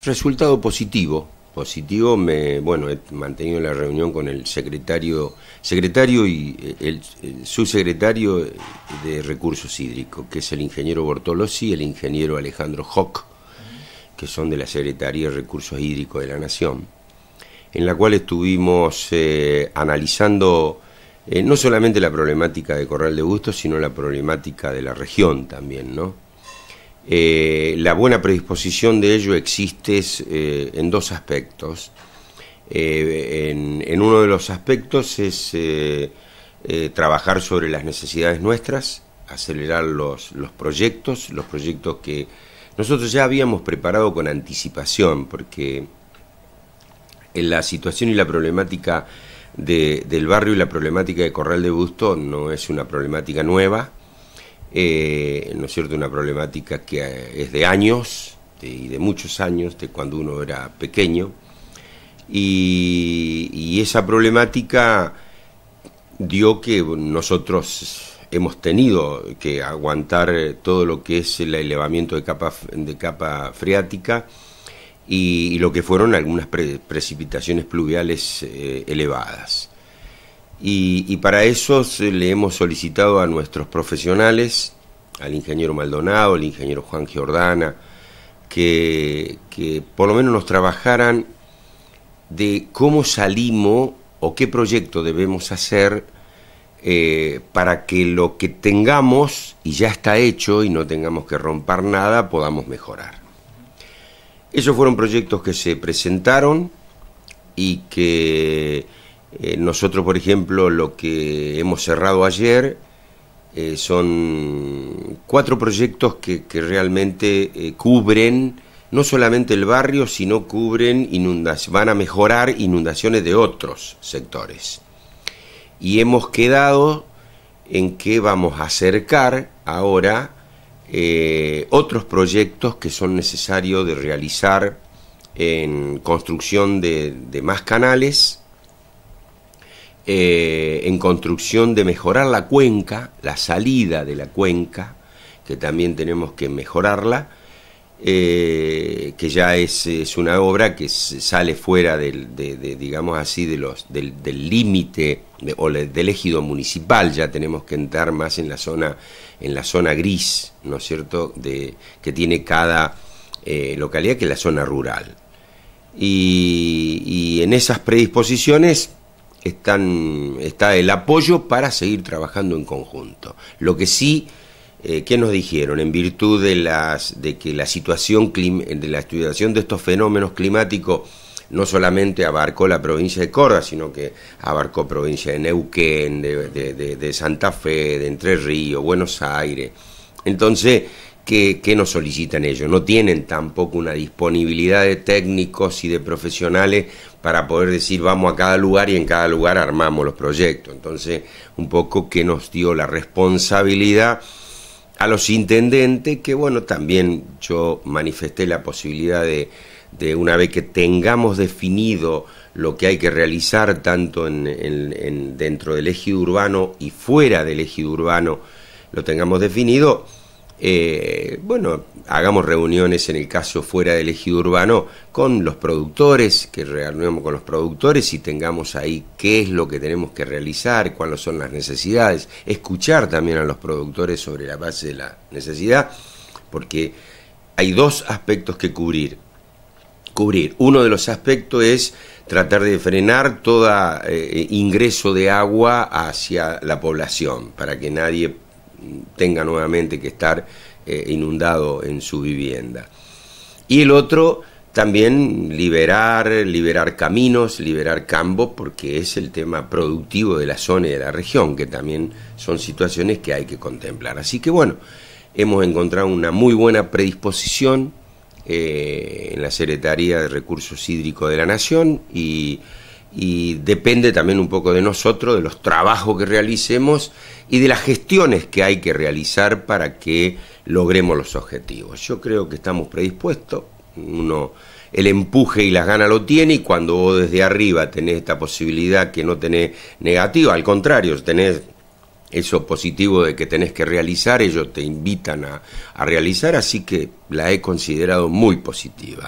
Resultado positivo. Positivo, me, bueno, he mantenido la reunión con el secretario, secretario y eh, el, subsecretario de Recursos Hídricos, que es el ingeniero Bortolosi y el ingeniero Alejandro Hock, que son de la Secretaría de Recursos Hídricos de la Nación, en la cual estuvimos eh, analizando eh, no solamente la problemática de Corral de Bustos, sino la problemática de la región también, ¿no? Eh, la buena predisposición de ello existe eh, en dos aspectos. Eh, en, uno de los aspectos es trabajar sobre las necesidades nuestras, acelerar los, proyectos, los proyectos que nosotros ya habíamos preparado con anticipación, porque en la situación y la problemática del barrio y la problemática de Corral de Busto no es una problemática nueva, eh, ¿no es cierto?, una problemática que eh, es de años, y de muchos años, de cuando uno era pequeño, y, esa problemática dio que nosotros hemos tenido que aguantar todo lo que es el elevamiento de capa, de capa freática y, lo que fueron algunas precipitaciones pluviales eh, elevadas. Y, para eso le hemos solicitado a nuestros profesionales, al ingeniero Maldonado, al ingeniero Juan Giordana, que, por lo menos nos trabajaran de cómo salimos o qué proyecto debemos hacer eh, para que lo que tengamos y ya está hecho y no tengamos que romper nada podamos mejorar. Esos fueron proyectos que se presentaron y que eh, nosotros, por ejemplo, lo que hemos cerrado ayer eh, son cuatro proyectos que, realmente eh, cubren no solamente el barrio, sino cubren van a mejorar inundaciones de otros sectores. Y hemos quedado en que vamos a acercar ahora otros proyectos que son necesarios de realizar en construcción de más canales, eh, en construcción de mejorar la cuenca, la salida de la cuenca, que también tenemos que mejorarla, eh, que ya es, una obra que sale fuera del, de, digamos así, de los, del límite o del ejido municipal, ya tenemos que entrar más en la zona, en la zona gris, ¿no es cierto?, de, que tiene cada eh, localidad, que la zona rural. y en esas predisposiciones están, está el apoyo para seguir trabajando en conjunto. Lo que sí, eh, ¿qué nos dijeron? En virtud de, las, de que la situación, de la estudiación de estos fenómenos climáticos no solamente abarcó la provincia de Córdoba, sino que abarcó provincia de Neuquén, de, de Santa Fe, de Entre Ríos, Buenos Aires. Entonces, que, nos solicitan ellos. No tienen tampoco una disponibilidad de técnicos y de profesionales para poder decir vamos a cada lugar y en cada lugar armamos los proyectos. Entonces, un poco que nos dio la responsabilidad a los intendentes, que bueno, también yo manifesté la posibilidad de, de una vez que tengamos definido lo que hay que realizar tanto en, dentro del ejido urbano y fuera del ejido urbano, lo tengamos definido, eh, bueno, hagamos reuniones en el caso fuera del ejido urbano con los productores, que reunamos con los productores y tengamos ahí qué es lo que tenemos que realizar, cuáles son las necesidades, escuchar también a los productores sobre la base de la necesidad, porque hay dos aspectos que cubrir. Cubrir. Uno de los aspectos es tratar de frenar todo eh, ingreso de agua hacia la población, para que nadie tenga nuevamente que estar eh, inundado en su vivienda. Y el otro, también liberar, liberar caminos, liberar campos, porque es el tema productivo de la zona y de la región, que también son situaciones que hay que contemplar. Así que bueno, hemos encontrado una muy buena predisposición eh, en la Secretaría de Recursos Hídricos de la Nación y y depende también un poco de nosotros, de los trabajos que realicemos y de las gestiones que hay que realizar para que logremos los objetivos. Yo creo que estamos predispuestos, uno el empuje y las ganas lo tiene y cuando vos desde arriba tenés esta posibilidad que no tenés negativa, al contrario, tenés eso positivo de que tenés que realizar, ellos te invitan a, a realizar, así que la he considerado muy positiva.